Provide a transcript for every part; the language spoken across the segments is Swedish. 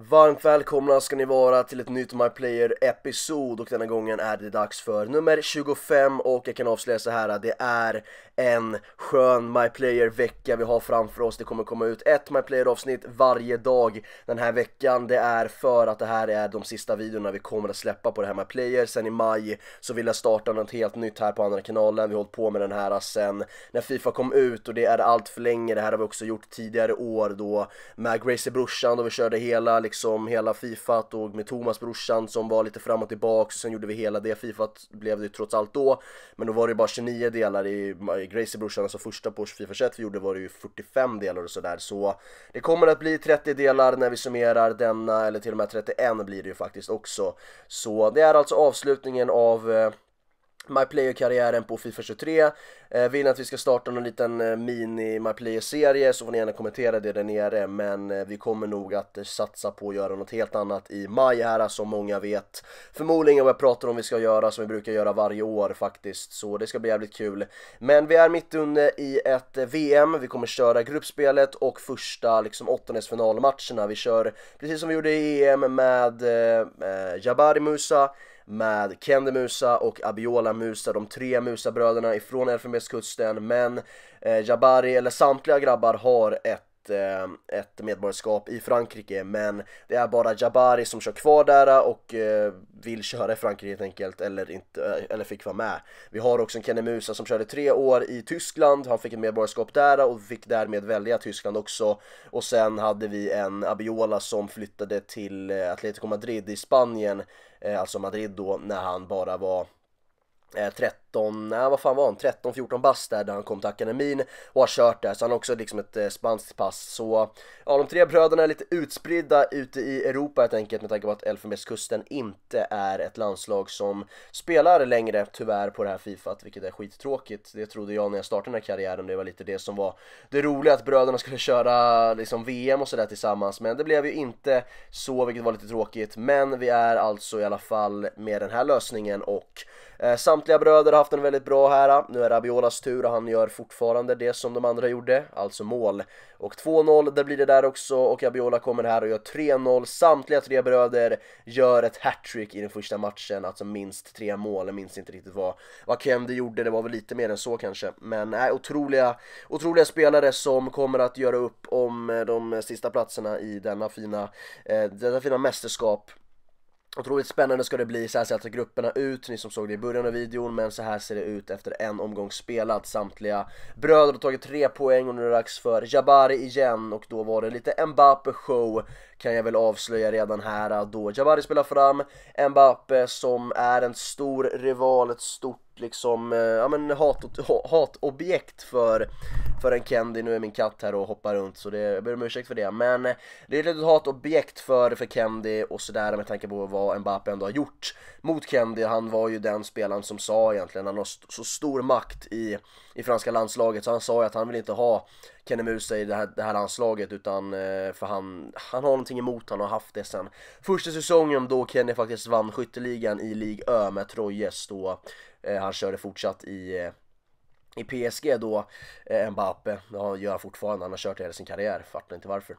Varmt välkomna ska ni vara till ett nytt My Player-episod och denna gången är det dags för nummer 25 och jag kan avslöja så här att det är en skön My Player-vecka vi har framför oss. Det kommer komma ut ett My Player-avsnitt varje dag den här veckan. Det är för att det här är de sista videorna vi kommer att släppa på det här My Player. Sen i maj så vill jag starta något helt nytt här på andra kanalen. Vi har hållit på med den här sen när Fifa kom ut och det är allt för länge. Det här har vi också gjort tidigare år då med Gracie brorsan då vi körde hela liksom hela Fifa och med Thomas brorsan som var lite fram och tillbaks och sen gjorde vi hela det Fifa blev det ju trots allt då men då var det ju bara 29 delar i Gracie brorsan, alltså första på Fifa 21 vi gjorde var det ju 45 delar och sådär så det kommer att bli 30 delar när vi summerar denna eller till och med 31 blir det ju faktiskt också så det är alltså avslutningen av eh, My Player-karriären på Fifa 23. Eh, vill ni att vi ska starta någon liten eh, mini My Player-serie så får ni gärna kommentera det där nere men eh, vi kommer nog att eh, satsa på att göra något helt annat i maj här alltså, som många vet. Förmodligen vad jag pratar om vi ska göra som vi brukar göra varje år faktiskt så det ska bli jävligt kul. Men vi är mitt inne i ett VM, vi kommer köra gruppspelet och första liksom åttondelsfinalmatcherna. Vi kör precis som vi gjorde i EM med eh, Jabari Musa med Kendi Musa och Abiola Musa, de tre Musa-bröderna ifrån Elfenbenskusten men eh, Jabari, eller samtliga grabbar, har ett eh, ett medborgarskap i Frankrike men det är bara Jabari som kör kvar där eh, och eh, vill köra i Frankrike helt enkelt eller, inte, eller fick vara med. Vi har också en Kenny Musa som körde tre år i Tyskland, han fick ett medborgarskap där och fick därmed välja Tyskland också och sen hade vi en Abiola som flyttade till Atletico Madrid i Spanien Eh, alltså Madrid då, när han bara var 13, eh, nej, vad fan var han, 13-14 bast där, där han kom till akademin och har kört där, så han har också liksom ett eh, spanskt pass. Så ja, de tre bröderna är lite utspridda ute i Europa helt enkelt med tanke på att Elfenbenskusten inte är ett landslag som spelar längre tyvärr på det här Fifat, vilket är skittråkigt. Det trodde jag när jag startade den här karriären, det var lite det som var det roliga, att bröderna skulle köra liksom VM och sådär tillsammans, men det blev ju inte så, vilket var lite tråkigt. Men vi är alltså i alla fall med den här lösningen och eh, samt Samtliga bröder har haft en väldigt bra här. Nu är Rabiolas tur och han gör fortfarande det som de andra gjorde, alltså mål. Och 2-0, där blir det där också och Rabiola kommer här och gör 3-0. Samtliga tre bröder gör ett hattrick i den första matchen, alltså minst tre mål. Jag minns inte riktigt vad, vad Kendi gjorde, det var väl lite mer än så kanske. Men nej, otroliga, otroliga spelare som kommer att göra upp om de sista platserna i denna fina, eh, detta fina mästerskap. Otroligt spännande ska det bli, så här ser alltså grupperna ut, ni som såg det i början av videon, men så här ser det ut efter en omgång spelat. Samtliga bröder har tagit tre poäng och nu är det dags för Jabari igen och då var det lite Mbappe show kan jag väl avslöja redan här då Jabari spelar fram Mbappe som är en stor rival, ett stort liksom, eh, ja men hat, hatobjekt för, för en Candy. Nu är min katt här och hoppar runt så det, jag ber om ursäkt för det. Men eh, det är ett hatobjekt för, för Candy och sådär med tanke på vad Mbappe ändå har gjort mot Candy. Han var ju den spelaren som sa egentligen, han har st så stor makt i, i franska landslaget så han sa ju att han vill inte ha Kenny Musa i det här, det här landslaget utan eh, för han, han har någonting emot, han har haft det sen första säsongen då Kenny faktiskt vann skytteligan i League Ö med Troyes då Eh, han körde fortsatt i eh, i PSG då, eh, Det ja, gör han fortfarande, han har kört hela sin karriär, fattar inte varför.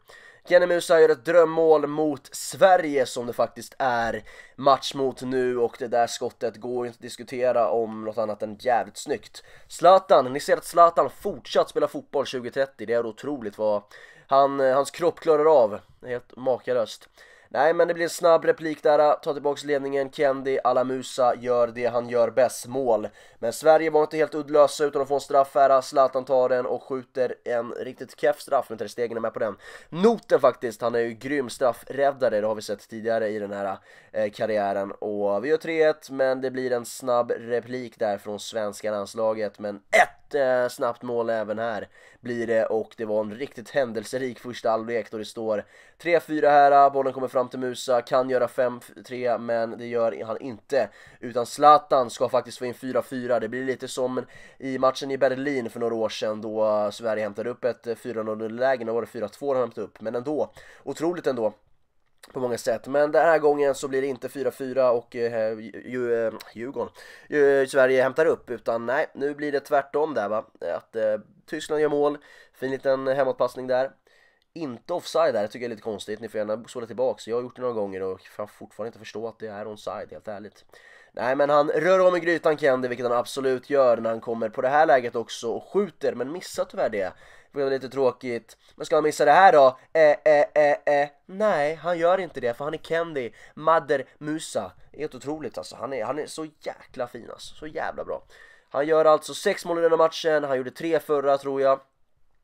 Kenny Musa gör ett drömmål mot Sverige som det faktiskt är match mot nu och det där skottet går inte att diskutera om något annat än jävligt snyggt. Zlatan, ni ser att Zlatan fortsatt spela fotboll 2030, det är otroligt vad han, eh, hans kropp klarar av, helt makalöst. Nej, men det blir en snabb replik där. Ta tillbaks ledningen. Kendi Alamusa gör det han gör bäst, mål. Men Sverige var inte helt uddlösa utan att få en straff här. Zlatan tar den och skjuter en riktigt keff straff, men Ter Stegen är med på den. Noten faktiskt, han är ju grym straffräddare, det har vi sett tidigare i den här eh, karriären. Och vi gör 3-1, men det blir en snabb replik där från svenska landslaget, men 1 Eh, snabbt mål även här blir det och det var en riktigt händelserik första halvlek då det står 3-4 här, bollen kommer fram till Musa, kan göra 5-3 men det gör han inte utan Zlatan ska faktiskt få in 4-4, det blir lite som i matchen i Berlin för några år sedan då Sverige hämtade upp ett 4-0 eh, läge, nu var det 4-2 han hämtade upp men ändå, otroligt ändå på många sätt. Men den här gången så blir det inte 4-4 och eh, eh Djurgården, eh, Sverige hämtar upp utan nej, nu blir det tvärtom där va. Att eh, Tyskland gör mål, fin liten hemåtpassning där. Inte offside där, det tycker jag är lite konstigt. Ni får gärna spola tillbaks. Jag har gjort det några gånger och kan fortfarande inte förstå att det är onside, helt ärligt. Nej men han rör om i grytan Kendi, vilket han absolut gör när han kommer på det här läget också och skjuter, men missar tyvärr det. Vilket är lite tråkigt. Men ska han missa det här då? Eh, eh, eh, eh. Nej, han gör inte det för han är Kendi, Madder Musa. Helt otroligt alltså, han är, han är så jäkla fin alltså, så jävla bra. Han gör alltså sex mål i den här matchen, han gjorde tre förra tror jag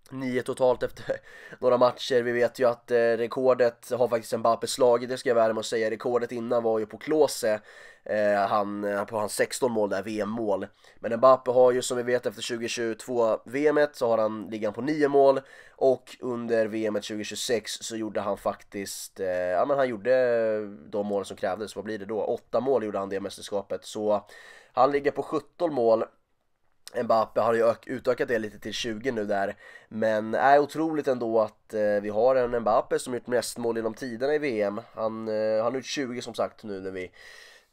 nio totalt efter några matcher. Vi vet ju att eh, rekordet har faktiskt Mbappé slagit, det ska jag vara med att säga. Rekordet innan var ju på Klose, eh, han, eh, på hans 16 mål där, VM-mål. Men Mbappé har ju som vi vet efter 2022 VMet så har han ligan på 9 mål och under VMet 2026 så gjorde han faktiskt, eh, ja men han gjorde de mål som krävdes, vad blir det då? 8 mål gjorde han det mästerskapet, så han ligger på 17 mål Mbappe har ju utökat det lite till 20 nu där, men är otroligt ändå att eh, vi har en Mbappe som gjort mest mål genom tiderna i VM. Eh, han har nu 20 som sagt nu när vi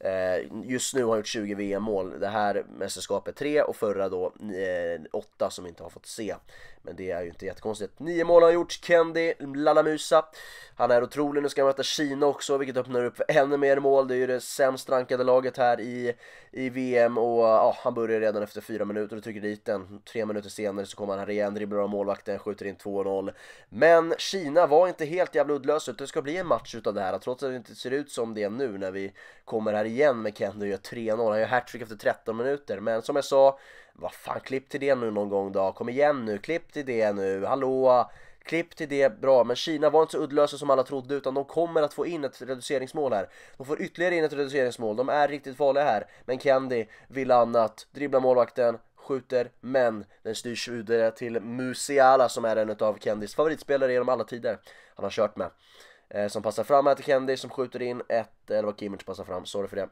Eh, just nu har han gjort 20 VM-mål, det här mästerskapet 3 och förra då 8 eh, som vi inte har fått se. Men det är ju inte jättekonstigt. 9 mål har han gjort, Kendi Lalamusa. Han är otrolig, nu ska han möta Kina också vilket öppnar upp ännu mer mål. Det är ju det sämst rankade laget här i, i VM och ja, han börjar redan efter 4 minuter och trycker dit den. 3 minuter senare så kommer han här igen, dribblar av målvakten, skjuter in 2-0. Men Kina var inte helt jävla uddlösa, det ska bli en match utav det här trots att det inte ser ut som det nu när vi kommer här igen med Kent och gör 3-0. Han gör hattrick efter 13 minuter. Men som jag sa, vad fan klipp till det nu någon gång då. Kom igen nu, klipp till det nu, hallå! Klipp till det, bra. Men Kina var inte så uddlösa som alla trodde utan de kommer att få in ett reduceringsmål här. De får ytterligare in ett reduceringsmål, de är riktigt farliga här. Men Candy vill annat, dribblar målvakten, skjuter, men den styrs vidare till Musiala som är en av Kendys favoritspelare genom alla tider. Han har kört med. Eh, som passar fram här till Kendi som skjuter in ett, eller var Kimmich passar fram, sorry för det.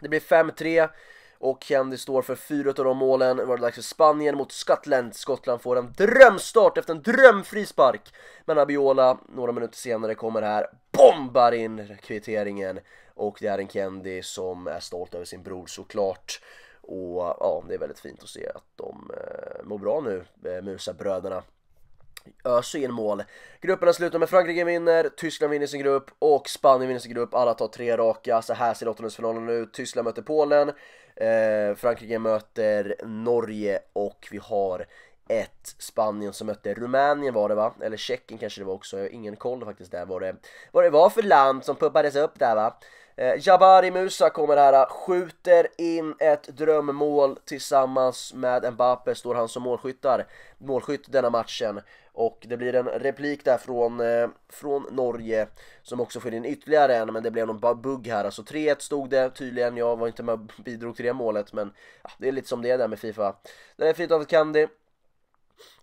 Det blir 5-3 och Kendi står för fyra av de målen. Nu var det dags för Spanien mot Skottland. Skottland får en drömstart efter en drömfri spark. Men Abiola, några minuter senare, kommer här, bombar in kvitteringen och det är en Kendi som är stolt över sin bror såklart. Och ja, det är väldigt fint att se att de eh, mår bra nu, eh, Musa-bröderna öser in mål. Grupperna slutar med Frankrike vinner, Tyskland vinner sin grupp och Spanien vinner sin grupp. Alla tar tre raka, så här ser åttondelsfinalen ut. Tyskland möter Polen, eh, Frankrike möter Norge och vi har ett Spanien som mötte Rumänien var det va? Eller Tjeckien kanske det var också, jag har ingen koll faktiskt där vad det, vad det var för land som pumpades upp där va? Eh, Jabari Musa kommer här, eh, skjuter in ett drömmål tillsammans med Mbappe, står han som målskyttar, målskytt denna matchen. Och det blir en replik där från, eh, från Norge som också får in ytterligare en, men det blev någon bugg här. Alltså 3-1 stod det tydligen, jag var inte med och bidrog till det målet, men ja, det är lite som det är där med Fifa. Det är fint av Kandi.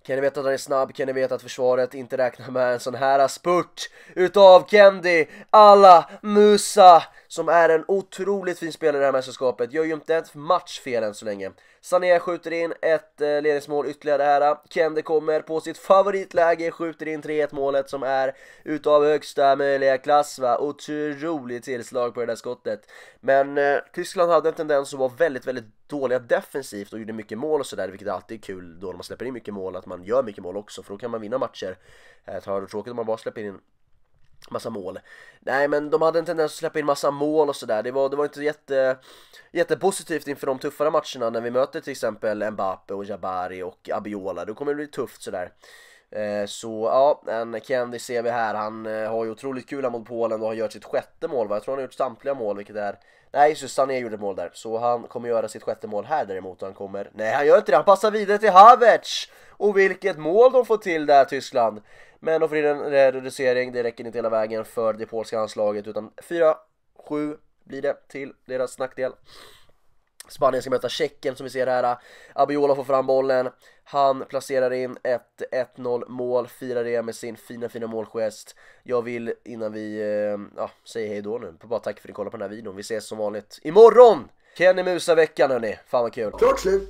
Kenny vet att han är snabb, Kenny vet att försvaret inte räknar med en sån här spurt utav Kendi alla Musa som är en otroligt fin spelare i det här mästerskapet. Gör ju inte ett match fel än så länge. Sané skjuter in ett eh, ledningsmål ytterligare här. Kende kommer på sitt favoritläge, skjuter in 3-1 målet som är utav högsta möjliga klass va. Otroligt tillslag på det där skottet. Men eh, Tyskland hade en tendens att vara väldigt, väldigt dåliga defensivt och gjorde mycket mål och sådär, vilket alltid är kul då när man släpper in mycket mål, att man gör mycket mål också, för då kan man vinna matcher. Eh, det hade tråkigt om man bara släpper in Massa mål. Nej men de hade en tendens att släppa in massa mål och sådär. Det var, det var inte jätte, jättepositivt inför de tuffare matcherna när vi möter till exempel Mbappe och Jabari och Abiola. Då kommer det bli tufft sådär. Eh, så ja, en Kendi ser vi här. Han eh, har ju otroligt kul här mot Polen och har gjort sitt sjätte mål va? Jag tror han har gjort samtliga mål vilket är... Nej just Sané gjorde ett mål där. Så han kommer göra sitt sjätte mål här däremot. Han kommer... Nej han gör inte det, han passar vidare till Havertz! Och vilket mål de får till där Tyskland! Men de får in en reducering, det räcker inte hela vägen för det polska anslaget utan 4-7 blir det till deras nackdel. Spanien ska möta Tjeckien som vi ser här. Abiola får fram bollen. Han placerar in ett 1-0 mål, firar det med sin fina, fina målgest. Jag vill innan vi eh, ja, säger hejdå nu, bara tack för att ni kollade på den här videon. Vi ses som vanligt imorgon! Kenny Musa-veckan hörni, fan vad kul! Klart slut!